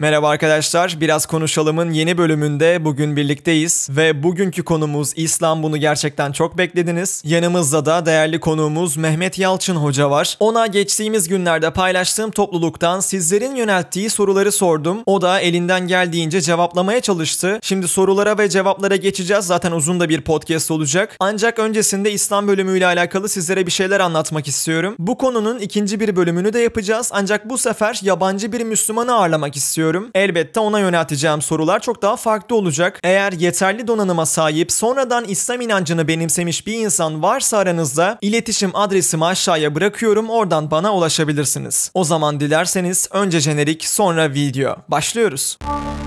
Merhaba arkadaşlar, Biraz Konuşalım'ın yeni bölümünde bugün birlikteyiz ve bugünkü konumuz İslam bunu gerçekten çok beklediniz. Yanımızda da değerli konuğumuz Mehmet Yalçın Hoca var. Ona geçtiğimiz günlerde paylaştığım topluluktan sizlerin yönelttiği soruları sordum. O da elinden geldiğince cevaplamaya çalıştı. Şimdi sorulara ve cevaplara geçeceğiz. Zaten uzun da bir podcast olacak. Ancak öncesinde İslam bölümüyle alakalı sizlere bir şeyler anlatmak istiyorum. Bu konunun ikinci bir bölümünü de yapacağız. Ancak bu sefer yabancı bir Müslümanı ağırlamak istiyorum ediyorum. Elbette ona yönelteceğim sorular çok daha farklı olacak. Eğer yeterli donanıma sahip sonradan İslam inancını benimsemiş bir insan varsa aranızda iletişim adresimi aşağıya bırakıyorum oradan bana ulaşabilirsiniz. O zaman dilerseniz önce jenerik sonra video. Başlıyoruz. Müzik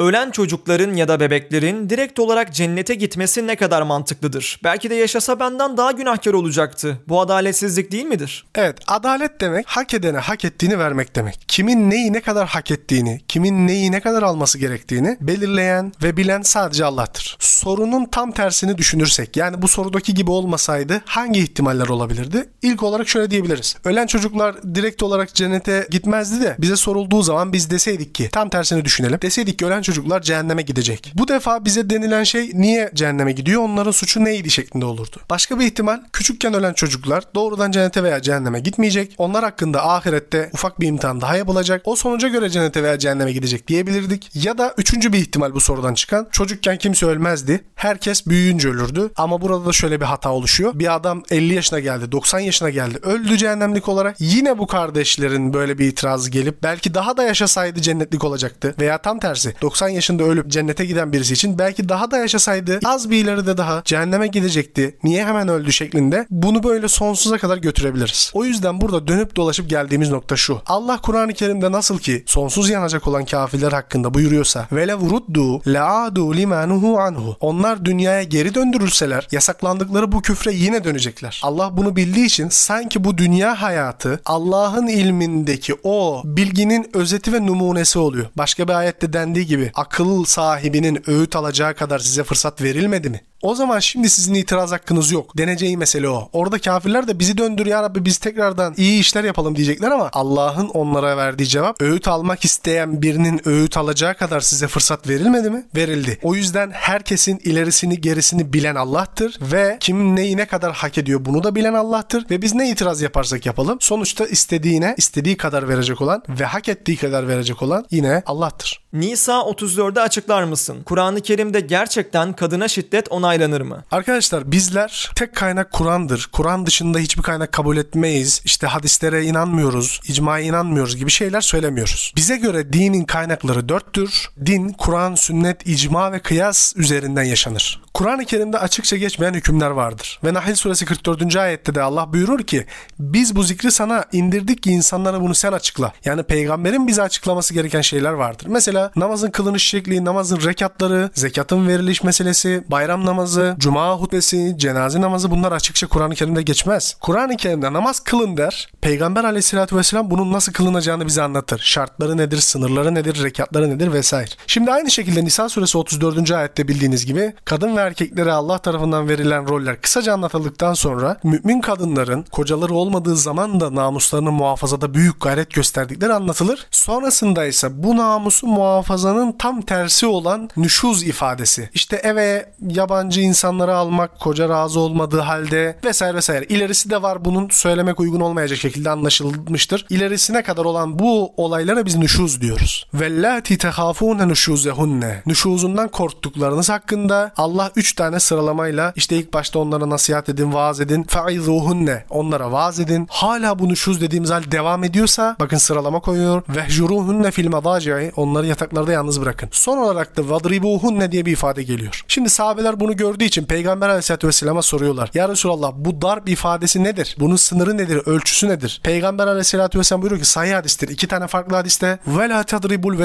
Ölen çocukların ya da bebeklerin direkt olarak cennete gitmesi ne kadar mantıklıdır? Belki de yaşasa benden daha günahkar olacaktı. Bu adaletsizlik değil midir? Evet, adalet demek hak edene hak ettiğini vermek demek. Kimin neyi ne kadar hak ettiğini, kimin neyi ne kadar alması gerektiğini belirleyen ve bilen sadece Allah'tır. Sorunun tam tersini düşünürsek, yani bu sorudaki gibi olmasaydı hangi ihtimaller olabilirdi? İlk olarak şöyle diyebiliriz. Ölen çocuklar direkt olarak cennete gitmezdi de bize sorulduğu zaman biz deseydik ki tam tersini düşünelim. Deseydik ki ölen çocuklar cehenneme gidecek. Bu defa bize denilen şey niye cehenneme gidiyor onların suçu neydi şeklinde olurdu. Başka bir ihtimal küçükken ölen çocuklar doğrudan cennete veya cehenneme gitmeyecek. Onlar hakkında ahirette ufak bir imtihan daha yapılacak. O sonuca göre cennete veya cehenneme gidecek diyebilirdik. Ya da üçüncü bir ihtimal bu sorudan çıkan. Çocukken kimse ölmezdi. Herkes büyüyünce ölürdü. Ama burada da şöyle bir hata oluşuyor. Bir adam 50 yaşına geldi, 90 yaşına geldi. Öldü cehennemlik olarak. Yine bu kardeşlerin böyle bir itirazı gelip belki daha da yaşasaydı cennetlik olacaktı. Veya tam tersi. 90 90 yaşında ölüp cennete giden birisi için belki daha da yaşasaydı az bir ileride daha cehenneme gidecekti. Niye hemen öldü şeklinde bunu böyle sonsuza kadar götürebiliriz. O yüzden burada dönüp dolaşıp geldiğimiz nokta şu. Allah Kur'an-ı Kerim'de nasıl ki sonsuz yanacak olan kafirler hakkında buyuruyorsa vele vuruddu laadu limanuhu anhu. Onlar dünyaya geri döndürülseler yasaklandıkları bu küfre yine dönecekler. Allah bunu bildiği için sanki bu dünya hayatı Allah'ın ilmindeki o bilginin özeti ve numunesi oluyor. Başka bir ayette dendiği gibi akıl sahibinin öğüt alacağı kadar size fırsat verilmedi mi? O zaman şimdi sizin itiraz hakkınız yok. Deneceği mesele o. Orada kafirler de bizi döndür ya Rabbi biz tekrardan iyi işler yapalım diyecekler ama Allah'ın onlara verdiği cevap öğüt almak isteyen birinin öğüt alacağı kadar size fırsat verilmedi mi? Verildi. O yüzden herkesin ilerisini gerisini bilen Allah'tır ve kim neyi ne kadar hak ediyor bunu da bilen Allah'tır ve biz ne itiraz yaparsak yapalım sonuçta istediğine istediği kadar verecek olan ve hak ettiği kadar verecek olan yine Allah'tır. Nisa 34'e açıklar mısın? Kur'an-ı Kerim'de gerçekten kadına şiddet ona onaylanır mı? Arkadaşlar bizler tek kaynak Kur'an'dır. Kur'an dışında hiçbir kaynak kabul etmeyiz. İşte hadislere inanmıyoruz, icmaya inanmıyoruz gibi şeyler söylemiyoruz. Bize göre dinin kaynakları dörttür. Din, Kur'an, sünnet, icma ve kıyas üzerinden yaşanır. Kur'an-ı Kerim'de açıkça geçmeyen hükümler vardır. Ve Nahil suresi 44. ayette de Allah buyurur ki biz bu zikri sana indirdik ki insanlara bunu sen açıkla. Yani peygamberin bize açıklaması gereken şeyler vardır. Mesela namazın kılınış şekli, namazın rekatları, zekatın veriliş meselesi, bayram namazı namazı, cuma hutbesi, cenaze namazı bunlar açıkça Kur'an-ı Kerim'de geçmez. Kur'an-ı Kerim'de namaz kılın der. Peygamber aleyhissalatü vesselam bunun nasıl kılınacağını bize anlatır. Şartları nedir, sınırları nedir, rekatları nedir vesaire. Şimdi aynı şekilde Nisa suresi 34. ayette bildiğiniz gibi kadın ve erkeklere Allah tarafından verilen roller kısaca anlatıldıktan sonra mümin kadınların kocaları olmadığı zaman da namuslarını muhafazada büyük gayret gösterdikleri anlatılır. Sonrasında ise bu namusu muhafazanın tam tersi olan nüşuz ifadesi. İşte eve yaban yabancı insanları almak, koca razı olmadığı halde vesaire vesaire. İlerisi de var bunun söylemek uygun olmayacak şekilde anlaşılmıştır. İlerisine kadar olan bu olaylara biz nüşuz diyoruz. Vellati tehafune nüşuzehunne. Nüşuzundan korktuklarınız hakkında Allah 3 tane sıralamayla işte ilk başta onlara nasihat edin, vaaz edin. Faizuhunne. Onlara vaaz edin. Hala bu nüşuz dediğimiz hal devam ediyorsa bakın sıralama koyuyor. Vehjuruhunne fil madaci'i. Onları yataklarda yalnız bırakın. Son olarak da vadribuhunne diye bir ifade geliyor. Şimdi sahabeler bunu gördüğü için Peygamber Aleyhisselatü Vesselam'a soruyorlar. Ya Resulallah bu darp ifadesi nedir? Bunun sınırı nedir? Ölçüsü nedir? Peygamber Aleyhisselatü Vesselam buyuruyor ki sahih hadistir. İki tane farklı hadiste. Ve la tadribul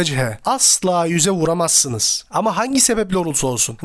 Asla yüze vuramazsınız. Ama hangi sebeple olursa olsun.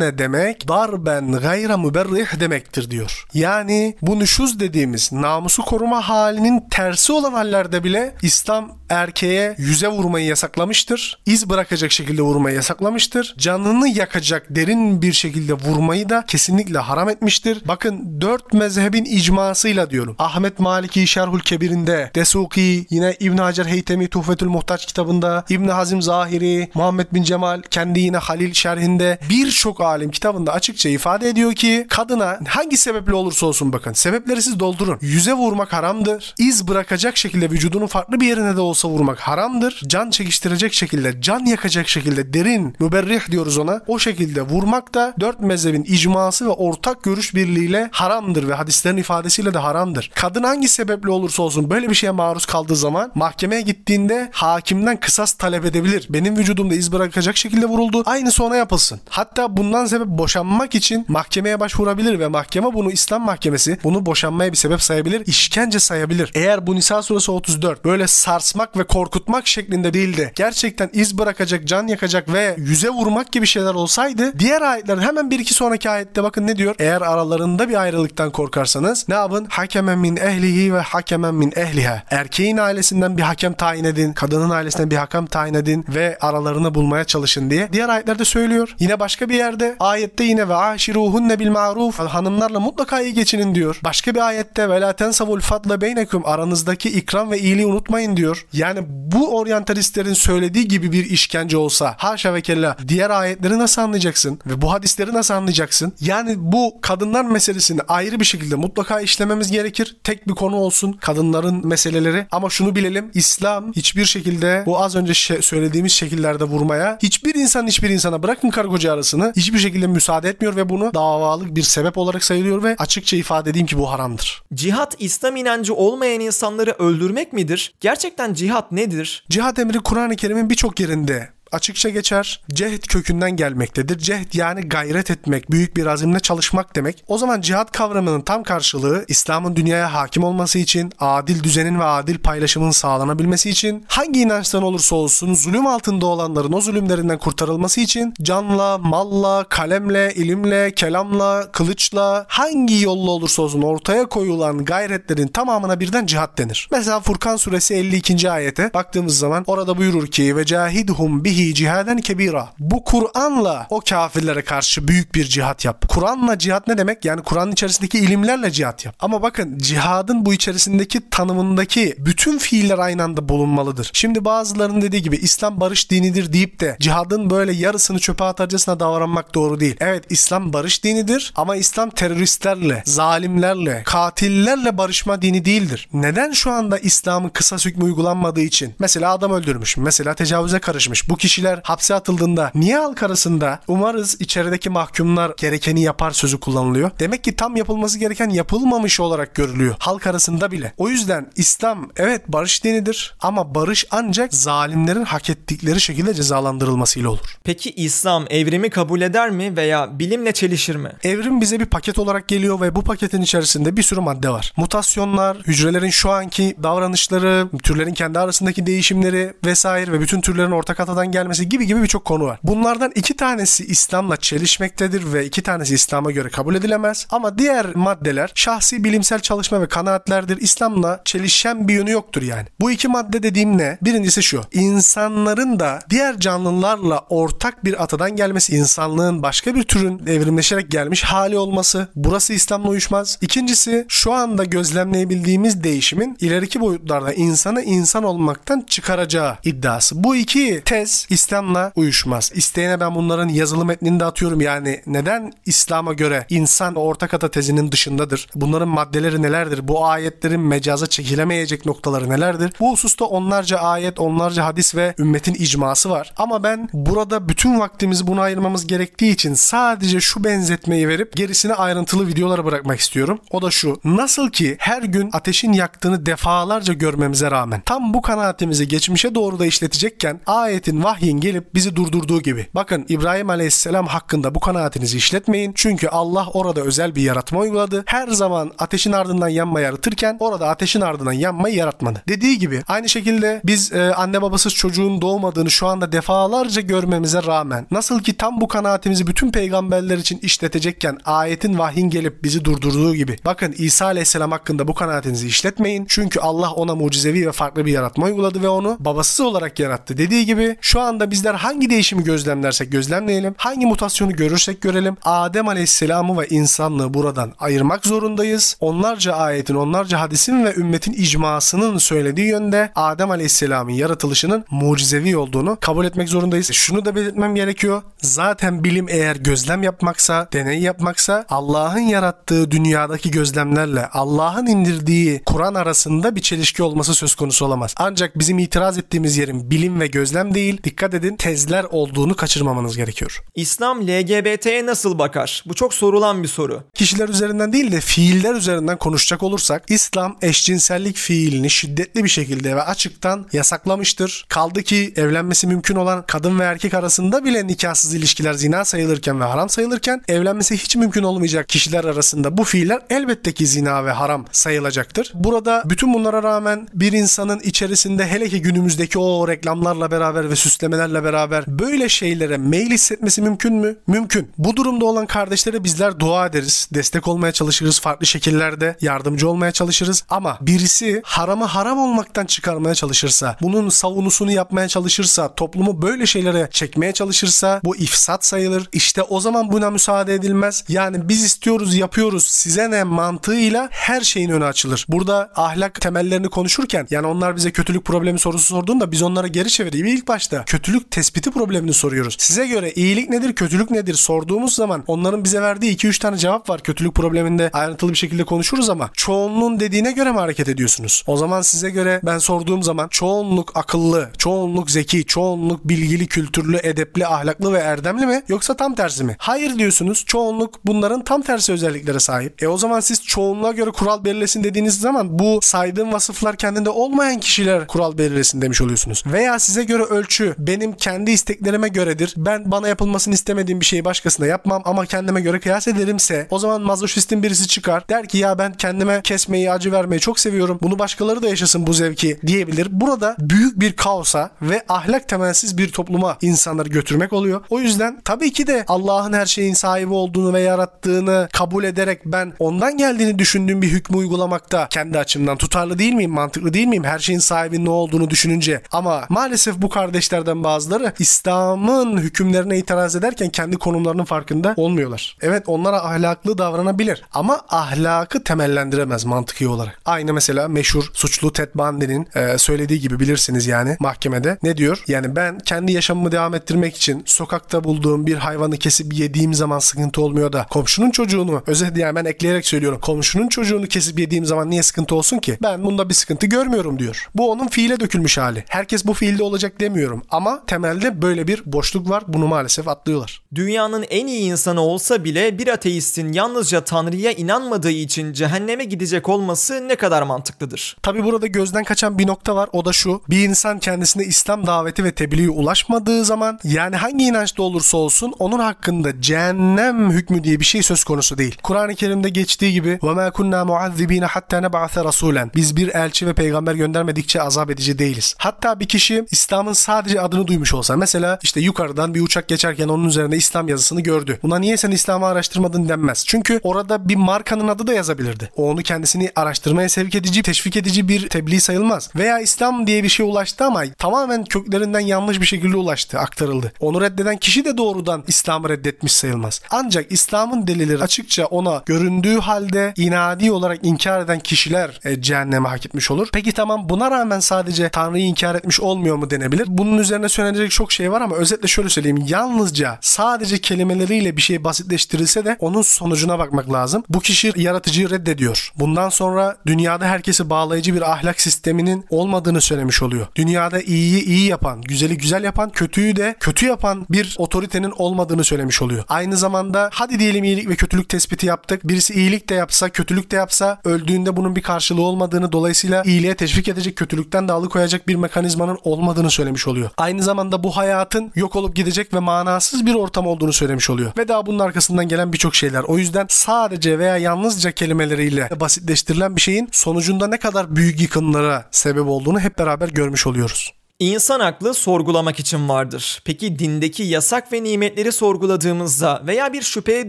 ne demek darben gayra müberrih demektir diyor. Yani bu nüşuz dediğimiz namusu koruma halinin tersi olan hallerde bile İslam erkeğe yüze vurmayı yasaklamıştır. İz bırakacak şekilde vurmayı yasaklamıştır. Canını yakacak derin bir şekilde vurmayı da kesinlikle haram etmiştir. Bakın dört mezhebin icmasıyla diyorum. Ahmet Maliki Şerhül Kebir'inde, Desuki yine İbn Hacer Heytemi Tuhfetül Muhtaç kitabında, İbn Hazim Zahiri, Muhammed bin Cemal kendi yine Halil şerhinde birçok alim kitabında açıkça ifade ediyor ki kadına hangi sebeple olursa olsun bakın sebepleri siz doldurun. Yüze vurmak haramdır. İz bırakacak şekilde vücudunun farklı bir yerine de olsa vurmak haramdır. Can çekiştirecek şekilde, can yakacak şekilde derin müberrih diyoruz ona. O şekilde vurmak almak da dört mezhebin icması ve ortak görüş birliğiyle haramdır ve hadislerin ifadesiyle de haramdır. Kadın hangi sebeple olursa olsun böyle bir şeye maruz kaldığı zaman mahkemeye gittiğinde hakimden kısas talep edebilir. Benim vücudumda iz bırakacak şekilde vuruldu. Aynı sona yapılsın. Hatta bundan sebep boşanmak için mahkemeye başvurabilir ve mahkeme bunu İslam mahkemesi bunu boşanmaya bir sebep sayabilir. işkence sayabilir. Eğer bu Nisa suresi 34 böyle sarsmak ve korkutmak şeklinde değildi, gerçekten iz bırakacak, can yakacak ve yüze vurmak gibi şeyler olsaydı diğer ay ayetlerin hemen bir iki sonraki ayette bakın ne diyor? Eğer aralarında bir ayrılıktan korkarsanız ne yapın? Hakemen min ehlihi ve hakemen min ehliha. Erkeğin ailesinden bir hakem tayin edin. Kadının ailesinden bir hakem tayin edin ve aralarını bulmaya çalışın diye. Diğer ayetlerde söylüyor. Yine başka bir yerde ayette yine ve aşiruhunne bil maruf. Hanımlarla mutlaka iyi geçinin diyor. Başka bir ayette ve la tensavul fadla beyneküm aranızdaki ikram ve iyiliği unutmayın diyor. Yani bu oryantalistlerin söylediği gibi bir işkence olsa haşa ve kella diğer ayetleri nasıl anlayacaksın? Ve hadisleri. Bu hadisleri nasıl anlayacaksın? Yani bu kadınlar meselesini ayrı bir şekilde mutlaka işlememiz gerekir. Tek bir konu olsun kadınların meseleleri. Ama şunu bilelim. İslam hiçbir şekilde bu az önce söylediğimiz şekillerde vurmaya hiçbir insan hiçbir insana bırakın karı koca arasını hiçbir şekilde müsaade etmiyor ve bunu davalık bir sebep olarak sayılıyor ve açıkça ifade edeyim ki bu haramdır. Cihat İslam inancı olmayan insanları öldürmek midir? Gerçekten cihat nedir? Cihat emri Kur'an-ı Kerim'in birçok yerinde açıkça geçer. Cehd kökünden gelmektedir. Cehd yani gayret etmek, büyük bir azimle çalışmak demek. O zaman cihat kavramının tam karşılığı İslam'ın dünyaya hakim olması için, adil düzenin ve adil paylaşımın sağlanabilmesi için, hangi inançtan olursa olsun zulüm altında olanların o zulümlerinden kurtarılması için canla, malla, kalemle, ilimle, kelamla, kılıçla hangi yolla olursa olsun ortaya koyulan gayretlerin tamamına birden cihat denir. Mesela Furkan suresi 52. ayete baktığımız zaman orada buyurur ki ve cahidhum bihi bihi cihaden kebira. Bu Kur'an'la o kafirlere karşı büyük bir cihat yap. Kur'an'la cihat ne demek? Yani Kur'an içerisindeki ilimlerle cihat yap. Ama bakın cihadın bu içerisindeki tanımındaki bütün fiiller aynı anda bulunmalıdır. Şimdi bazılarının dediği gibi İslam barış dinidir deyip de cihadın böyle yarısını çöpe atarcasına davranmak doğru değil. Evet İslam barış dinidir ama İslam teröristlerle, zalimlerle, katillerle barışma dini değildir. Neden şu anda İslam'ın kısa hükmü uygulanmadığı için? Mesela adam öldürmüş, mesela tecavüze karışmış. Bu kişiler hapse atıldığında niye halk arasında umarız içerideki mahkumlar gerekeni yapar sözü kullanılıyor? Demek ki tam yapılması gereken yapılmamış olarak görülüyor halk arasında bile. O yüzden İslam evet barış dinidir ama barış ancak zalimlerin hak ettikleri şekilde cezalandırılmasıyla olur. Peki İslam evrimi kabul eder mi veya bilimle çelişir mi? Evrim bize bir paket olarak geliyor ve bu paketin içerisinde bir sürü madde var. Mutasyonlar, hücrelerin şu anki davranışları, türlerin kendi arasındaki değişimleri vesaire ve bütün türlerin ortak atadan gelmesi gibi gibi birçok konu var. Bunlardan iki tanesi İslam'la çelişmektedir ve iki tanesi İslam'a göre kabul edilemez. Ama diğer maddeler şahsi bilimsel çalışma ve kanaatlerdir. İslam'la çelişen bir yönü yoktur yani. Bu iki madde dediğim ne? Birincisi şu. İnsanların da diğer canlılarla ortak bir atadan gelmesi, insanlığın başka bir türün evrimleşerek gelmiş hali olması. Burası İslam'la uyuşmaz. İkincisi şu anda gözlemleyebildiğimiz değişimin ileriki boyutlarda insanı insan olmaktan çıkaracağı iddiası. Bu iki tez İslam'la uyuşmaz. İsteyene ben bunların yazılı metnini de atıyorum. Yani neden İslam'a göre insan ortak ata tezinin dışındadır? Bunların maddeleri nelerdir? Bu ayetlerin mecaza çekilemeyecek noktaları nelerdir? Bu hususta onlarca ayet, onlarca hadis ve ümmetin icması var. Ama ben burada bütün vaktimizi buna ayırmamız gerektiği için sadece şu benzetmeyi verip gerisini ayrıntılı videolara bırakmak istiyorum. O da şu. Nasıl ki her gün ateşin yaktığını defalarca görmemize rağmen tam bu kanaatimizi geçmişe doğru da işletecekken ayetin vah vahyin gelip bizi durdurduğu gibi. Bakın İbrahim Aleyhisselam hakkında bu kanaatinizi işletmeyin. Çünkü Allah orada özel bir yaratma uyguladı. Her zaman ateşin ardından yanma yaratırken orada ateşin ardından yanmayı yaratmadı. Dediği gibi aynı şekilde biz e, anne babasız çocuğun doğmadığını şu anda defalarca görmemize rağmen nasıl ki tam bu kanaatimizi bütün peygamberler için işletecekken ayetin vahyin gelip bizi durdurduğu gibi. Bakın İsa Aleyhisselam hakkında bu kanaatinizi işletmeyin. Çünkü Allah ona mucizevi ve farklı bir yaratma uyguladı ve onu babasız olarak yarattı. Dediği gibi şu an anda bizler hangi değişimi gözlemlersek gözlemleyelim, hangi mutasyonu görürsek görelim, Adem Aleyhisselam'ı ve insanlığı buradan ayırmak zorundayız. Onlarca ayetin, onlarca hadisin ve ümmetin icmasının söylediği yönde Adem Aleyhisselam'ın yaratılışının mucizevi olduğunu kabul etmek zorundayız. Şunu da belirtmem gerekiyor. Zaten bilim eğer gözlem yapmaksa, deney yapmaksa Allah'ın yarattığı dünyadaki gözlemlerle Allah'ın indirdiği Kur'an arasında bir çelişki olması söz konusu olamaz. Ancak bizim itiraz ettiğimiz yerin bilim ve gözlem değil, dikkat edin tezler olduğunu kaçırmamanız gerekiyor. İslam LGBT'ye nasıl bakar? Bu çok sorulan bir soru. Kişiler üzerinden değil de fiiller üzerinden konuşacak olursak İslam eşcinsellik fiilini şiddetli bir şekilde ve açıktan yasaklamıştır. Kaldı ki evlenmesi mümkün olan kadın ve erkek arasında bile nikahsız ilişkiler zina sayılırken ve haram sayılırken evlenmesi hiç mümkün olmayacak kişiler arasında bu fiiller elbette ki zina ve haram sayılacaktır. Burada bütün bunlara rağmen bir insanın içerisinde hele ki günümüzdeki o reklamlarla beraber ve süsle istemelerle beraber böyle şeylere mail hissetmesi mümkün mü? Mümkün. Bu durumda olan kardeşlere bizler dua ederiz. Destek olmaya çalışırız. Farklı şekillerde yardımcı olmaya çalışırız. Ama birisi haramı haram olmaktan çıkarmaya çalışırsa, bunun savunusunu yapmaya çalışırsa, toplumu böyle şeylere çekmeye çalışırsa bu ifsat sayılır. İşte o zaman buna müsaade edilmez. Yani biz istiyoruz, yapıyoruz, size ne mantığıyla her şeyin önü açılır. Burada ahlak temellerini konuşurken yani onlar bize kötülük problemi sorusu sorduğunda biz onlara geri çevireyim ilk başta. Kötü kötülük tespiti problemini soruyoruz. Size göre iyilik nedir, kötülük nedir sorduğumuz zaman onların bize verdiği 2-3 tane cevap var. Kötülük probleminde ayrıntılı bir şekilde konuşuruz ama çoğunluğun dediğine göre mi hareket ediyorsunuz? O zaman size göre ben sorduğum zaman çoğunluk akıllı, çoğunluk zeki, çoğunluk bilgili, kültürlü, edepli, ahlaklı ve erdemli mi? Yoksa tam tersi mi? Hayır diyorsunuz. Çoğunluk bunların tam tersi özelliklere sahip. E o zaman siz çoğunluğa göre kural belirlesin dediğiniz zaman bu saydığım vasıflar kendinde olmayan kişiler kural belirlesin demiş oluyorsunuz. Veya size göre ölçü benim kendi isteklerime göredir. Ben bana yapılmasını istemediğim bir şeyi başkasına yapmam ama kendime göre kıyas ederimse o zaman mazoşistin birisi çıkar der ki ya ben kendime kesmeyi acı vermeyi çok seviyorum. Bunu başkaları da yaşasın bu zevki diyebilir. Burada büyük bir kaosa ve ahlak temelsiz bir topluma insanları götürmek oluyor. O yüzden tabii ki de Allah'ın her şeyin sahibi olduğunu ve yarattığını kabul ederek ben ondan geldiğini düşündüğüm bir hükmü uygulamakta kendi açımdan tutarlı değil miyim? Mantıklı değil miyim? Her şeyin sahibi ne olduğunu düşününce. Ama maalesef bu kardeşler kişilerden bazıları İslam'ın hükümlerine itiraz ederken kendi konumlarının farkında olmuyorlar. Evet onlara ahlaklı davranabilir ama ahlakı temellendiremez mantıki olarak. Aynı mesela meşhur suçlu Ted Bundy'nin e, söylediği gibi bilirsiniz yani mahkemede. Ne diyor? Yani ben kendi yaşamımı devam ettirmek için sokakta bulduğum bir hayvanı kesip yediğim zaman sıkıntı olmuyor da komşunun çocuğunu özet yani ben ekleyerek söylüyorum. Komşunun çocuğunu kesip yediğim zaman niye sıkıntı olsun ki? Ben bunda bir sıkıntı görmüyorum diyor. Bu onun fiile dökülmüş hali. Herkes bu fiilde olacak demiyorum ama temelde böyle bir boşluk var. Bunu maalesef atlıyorlar. Dünyanın en iyi insanı olsa bile bir ateistin yalnızca Tanrı'ya inanmadığı için cehenneme gidecek olması ne kadar mantıklıdır? Tabi burada gözden kaçan bir nokta var. O da şu. Bir insan kendisine İslam daveti ve tebliği ulaşmadığı zaman yani hangi inançta olursa olsun onun hakkında cehennem hükmü diye bir şey söz konusu değil. Kur'an-ı Kerim'de geçtiği gibi وَمَا كُنَّا مُعَذِّب۪ينَ حَتَّى نَبَعَثَ رَسُولًا Biz bir elçi ve peygamber göndermedikçe azap edici değiliz. Hatta bir kişi İslam'ın sadece adını duymuş olsa. Mesela işte yukarıdan bir uçak geçerken onun üzerinde İslam yazısını gördü. Buna niye sen İslam'ı araştırmadın denmez. Çünkü orada bir markanın adı da yazabilirdi. O onu kendisini araştırmaya sevk edici, teşvik edici bir tebliğ sayılmaz. Veya İslam diye bir şey ulaştı ama tamamen köklerinden yanlış bir şekilde ulaştı, aktarıldı. Onu reddeden kişi de doğrudan İslam'ı reddetmiş sayılmaz. Ancak İslam'ın delilleri açıkça ona göründüğü halde inadi olarak inkar eden kişiler e, cehenneme hak etmiş olur. Peki tamam buna rağmen sadece Tanrı'yı inkar etmiş olmuyor mu denebilir. Bunun üzerine üzerine söylenecek çok şey var ama özetle şöyle söyleyeyim. Yalnızca sadece kelimeleriyle bir şey basitleştirilse de onun sonucuna bakmak lazım. Bu kişi yaratıcıyı reddediyor. Bundan sonra dünyada herkesi bağlayıcı bir ahlak sisteminin olmadığını söylemiş oluyor. Dünyada iyiyi iyi yapan, güzeli güzel yapan, kötüyü de kötü yapan bir otoritenin olmadığını söylemiş oluyor. Aynı zamanda hadi diyelim iyilik ve kötülük tespiti yaptık. Birisi iyilik de yapsa, kötülük de yapsa öldüğünde bunun bir karşılığı olmadığını dolayısıyla iyiliğe teşvik edecek, kötülükten de alıkoyacak bir mekanizmanın olmadığını söylemiş oluyor aynı zamanda bu hayatın yok olup gidecek ve manasız bir ortam olduğunu söylemiş oluyor. Ve daha bunun arkasından gelen birçok şeyler. O yüzden sadece veya yalnızca kelimeleriyle basitleştirilen bir şeyin sonucunda ne kadar büyük yıkımlara sebep olduğunu hep beraber görmüş oluyoruz. İnsan aklı sorgulamak için vardır. Peki dindeki yasak ve nimetleri sorguladığımızda veya bir şüpheye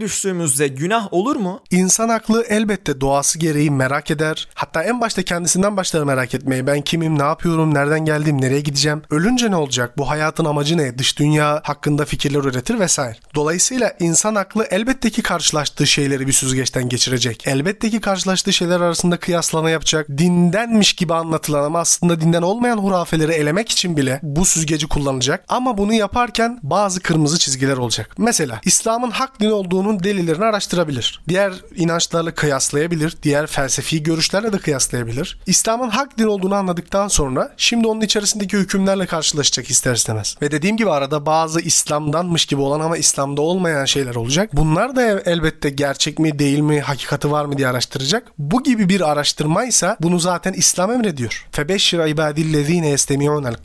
düştüğümüzde günah olur mu? İnsan aklı elbette doğası gereği merak eder. Hatta en başta kendisinden başlar merak etmeyi. Ben kimim, ne yapıyorum, nereden geldim, nereye gideceğim, ölünce ne olacak, bu hayatın amacı ne, dış dünya hakkında fikirler üretir vesaire. Dolayısıyla insan aklı elbette ki karşılaştığı şeyleri bir süzgeçten geçirecek. Elbette ki karşılaştığı şeyler arasında kıyaslama yapacak. Dindenmiş gibi anlatılan ama aslında dinden olmayan hurafeleri elemek için için bile bu süzgeci kullanacak. Ama bunu yaparken bazı kırmızı çizgiler olacak. Mesela İslam'ın hak din olduğunun delillerini araştırabilir. Diğer inançlarla kıyaslayabilir. Diğer felsefi görüşlerle de kıyaslayabilir. İslam'ın hak din olduğunu anladıktan sonra şimdi onun içerisindeki hükümlerle karşılaşacak ister istemez. Ve dediğim gibi arada bazı İslam'danmış gibi olan ama İslam'da olmayan şeyler olacak. Bunlar da elbette gerçek mi değil mi hakikati var mı diye araştıracak. Bu gibi bir araştırmaysa bunu zaten İslam emrediyor. Febeşşir ibadillezine el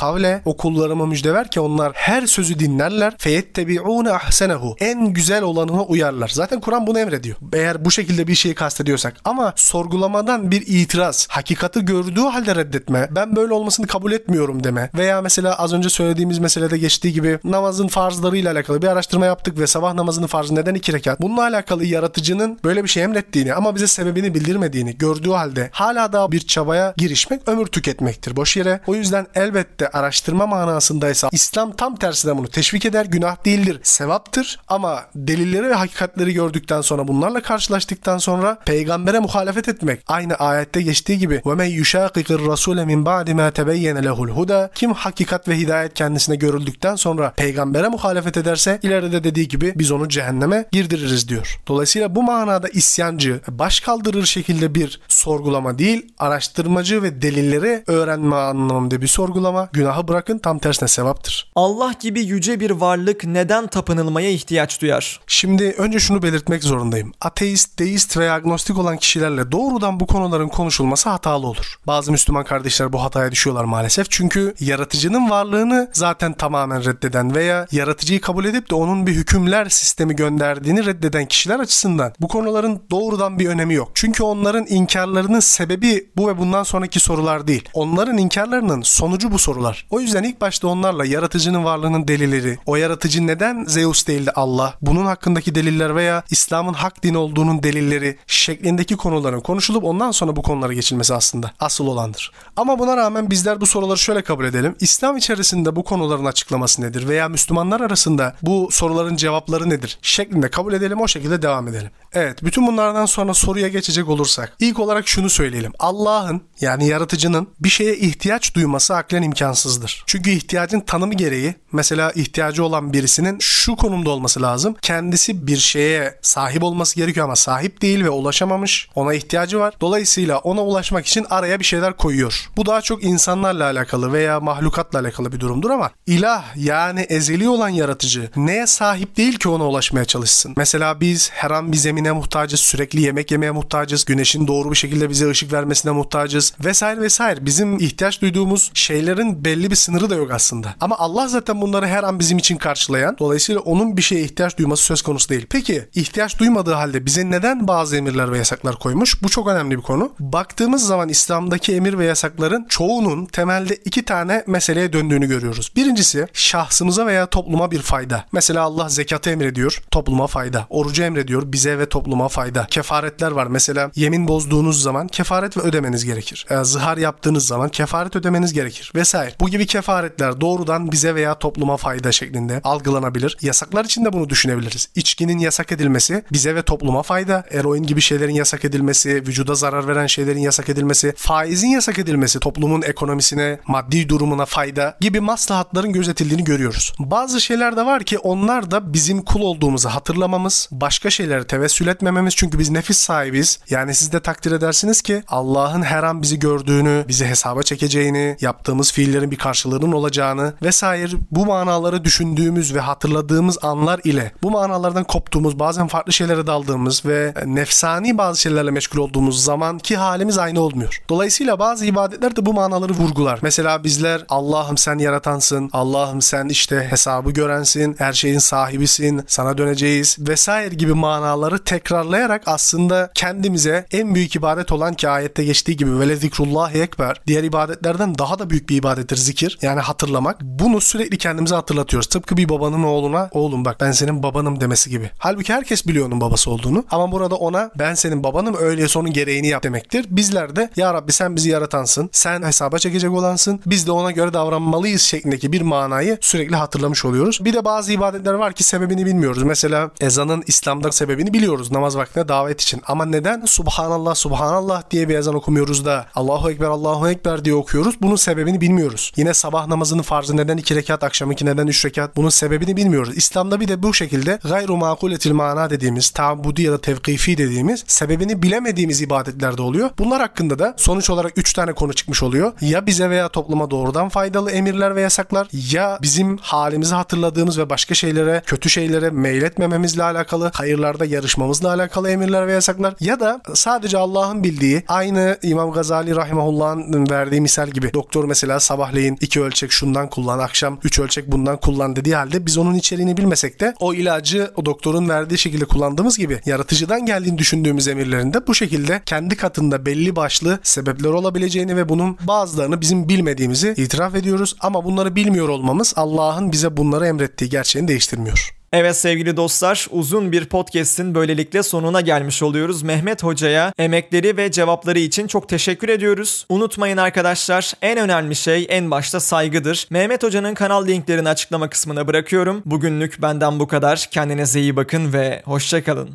kavle okullarıma müjde ver ki onlar her sözü dinlerler. Feyettebi'une ahsenehu. En güzel olanına uyarlar. Zaten Kur'an bunu emrediyor. Eğer bu şekilde bir şeyi kastediyorsak ama sorgulamadan bir itiraz, hakikati gördüğü halde reddetme, ben böyle olmasını kabul etmiyorum deme veya mesela az önce söylediğimiz meselede geçtiği gibi namazın farzlarıyla alakalı bir araştırma yaptık ve sabah namazının farzı neden iki rekat? Bununla alakalı yaratıcının böyle bir şey emrettiğini ama bize sebebini bildirmediğini gördüğü halde hala daha bir çabaya girişmek ömür tüketmektir boş yere. O yüzden elbette araştırma manasındaysa İslam tam tersine bunu teşvik eder. Günah değildir, sevaptır. Ama delilleri ve hakikatleri gördükten sonra bunlarla karşılaştıktan sonra peygambere muhalefet etmek. Aynı ayette geçtiği gibi ve men yuşakikir rasule min ba'di ma tebeyyene lehul huda kim hakikat ve hidayet kendisine görüldükten sonra peygambere muhalefet ederse ileride dediği gibi biz onu cehenneme girdiririz diyor. Dolayısıyla bu manada isyancı baş kaldırır şekilde bir sorgulama değil, araştırmacı ve delilleri öğrenme anlamında bir sorgulama. Günah günahı bırakın tam tersine sevaptır. Allah gibi yüce bir varlık neden tapınılmaya ihtiyaç duyar? Şimdi önce şunu belirtmek zorundayım. Ateist, deist veya agnostik olan kişilerle doğrudan bu konuların konuşulması hatalı olur. Bazı Müslüman kardeşler bu hataya düşüyorlar maalesef. Çünkü yaratıcının varlığını zaten tamamen reddeden veya yaratıcıyı kabul edip de onun bir hükümler sistemi gönderdiğini reddeden kişiler açısından bu konuların doğrudan bir önemi yok. Çünkü onların inkarlarının sebebi bu ve bundan sonraki sorular değil. Onların inkarlarının sonucu bu sorular var. O yüzden ilk başta onlarla yaratıcının varlığının delilleri, o yaratıcı neden Zeus değil Allah, bunun hakkındaki deliller veya İslam'ın hak din olduğunun delilleri şeklindeki konuların konuşulup ondan sonra bu konulara geçilmesi aslında asıl olandır. Ama buna rağmen bizler bu soruları şöyle kabul edelim. İslam içerisinde bu konuların açıklaması nedir veya Müslümanlar arasında bu soruların cevapları nedir şeklinde kabul edelim o şekilde devam edelim. Evet bütün bunlardan sonra soruya geçecek olursak ilk olarak şunu söyleyelim. Allah'ın yani yaratıcının bir şeye ihtiyaç duyması aklen imkansız anlamsızdır. Çünkü ihtiyacın tanımı gereği mesela ihtiyacı olan birisinin şu konumda olması lazım. Kendisi bir şeye sahip olması gerekiyor ama sahip değil ve ulaşamamış. Ona ihtiyacı var. Dolayısıyla ona ulaşmak için araya bir şeyler koyuyor. Bu daha çok insanlarla alakalı veya mahlukatla alakalı bir durumdur ama ilah yani ezeli olan yaratıcı neye sahip değil ki ona ulaşmaya çalışsın? Mesela biz her an bir zemine muhtacız, sürekli yemek yemeye muhtacız, güneşin doğru bir şekilde bize ışık vermesine muhtacız vesaire vesaire. Bizim ihtiyaç duyduğumuz şeylerin belli bir sınırı da yok aslında. Ama Allah zaten bunları her an bizim için karşılayan. Dolayısıyla onun bir şeye ihtiyaç duyması söz konusu değil. Peki ihtiyaç duymadığı halde bize neden bazı emirler ve yasaklar koymuş? Bu çok önemli bir konu. Baktığımız zaman İslam'daki emir ve yasakların çoğunun temelde iki tane meseleye döndüğünü görüyoruz. Birincisi şahsımıza veya topluma bir fayda. Mesela Allah zekatı emrediyor, topluma fayda. Orucu emrediyor, bize ve topluma fayda. Kefaretler var. Mesela yemin bozduğunuz zaman kefaret ve ödemeniz gerekir. zihar yaptığınız zaman kefaret ödemeniz gerekir vesaire. Bu gibi kefaretler doğrudan bize veya topluma fayda şeklinde algılanabilir. Yasaklar için de bunu düşünebiliriz. İçkinin yasak edilmesi bize ve topluma fayda. Eroin gibi şeylerin yasak edilmesi, vücuda zarar veren şeylerin yasak edilmesi, faizin yasak edilmesi, toplumun ekonomisine, maddi durumuna fayda gibi maslahatların gözetildiğini görüyoruz. Bazı şeyler de var ki onlar da bizim kul olduğumuzu hatırlamamız, başka şeylere tevessül etmememiz çünkü biz nefis sahibiz. Yani siz de takdir edersiniz ki Allah'ın her an bizi gördüğünü, bizi hesaba çekeceğini, yaptığımız fiilleri söylediklerin bir karşılığının olacağını vesaire bu manaları düşündüğümüz ve hatırladığımız anlar ile bu manalardan koptuğumuz bazen farklı şeylere daldığımız ve nefsani bazı şeylerle meşgul olduğumuz zaman ki halimiz aynı olmuyor. Dolayısıyla bazı ibadetler de bu manaları vurgular. Mesela bizler Allah'ım sen yaratansın, Allah'ım sen işte hesabı görensin, her şeyin sahibisin, sana döneceğiz vesaire gibi manaları tekrarlayarak aslında kendimize en büyük ibadet olan ki ayette geçtiği gibi velezikrullahi ekber diğer ibadetlerden daha da büyük bir ibadet gerektir zikir. Yani hatırlamak. Bunu sürekli kendimize hatırlatıyoruz. Tıpkı bir babanın oğluna oğlum bak ben senin babanım demesi gibi. Halbuki herkes biliyor onun babası olduğunu. Ama burada ona ben senin babanım öyleyse onun gereğini yap demektir. Bizler de ya Rabbi sen bizi yaratansın. Sen hesaba çekecek olansın. Biz de ona göre davranmalıyız şeklindeki bir manayı sürekli hatırlamış oluyoruz. Bir de bazı ibadetler var ki sebebini bilmiyoruz. Mesela ezanın İslam'da sebebini biliyoruz namaz vaktine davet için. Ama neden Subhanallah Subhanallah diye bir ezan okumuyoruz da Allahu Ekber Allahu Ekber diye okuyoruz. Bunun sebebini bilmiyoruz bilmiyoruz. Yine sabah namazının farzı neden iki rekat, akşamınki neden üç rekat bunun sebebini bilmiyoruz. İslam'da bir de bu şekilde gayru makuletil mana dediğimiz, tabudi ya da tevkifi dediğimiz sebebini bilemediğimiz ibadetlerde oluyor. Bunlar hakkında da sonuç olarak üç tane konu çıkmış oluyor. Ya bize veya topluma doğrudan faydalı emirler ve yasaklar ya bizim halimizi hatırladığımız ve başka şeylere, kötü şeylere meyletmememizle alakalı, hayırlarda yarışmamızla alakalı emirler ve yasaklar ya da sadece Allah'ın bildiği aynı İmam Gazali Rahimahullah'ın verdiği misal gibi doktor mesela sabah sabahleyin iki ölçek şundan kullan, akşam üç ölçek bundan kullan dediği halde biz onun içeriğini bilmesek de o ilacı o doktorun verdiği şekilde kullandığımız gibi yaratıcıdan geldiğini düşündüğümüz emirlerinde bu şekilde kendi katında belli başlı sebepler olabileceğini ve bunun bazılarını bizim bilmediğimizi itiraf ediyoruz ama bunları bilmiyor olmamız Allah'ın bize bunları emrettiği gerçeğini değiştirmiyor. Evet sevgili dostlar uzun bir podcast'in böylelikle sonuna gelmiş oluyoruz. Mehmet Hoca'ya emekleri ve cevapları için çok teşekkür ediyoruz. Unutmayın arkadaşlar en önemli şey en başta saygıdır. Mehmet Hoca'nın kanal linklerini açıklama kısmına bırakıyorum. Bugünlük benden bu kadar. Kendinize iyi bakın ve hoşçakalın.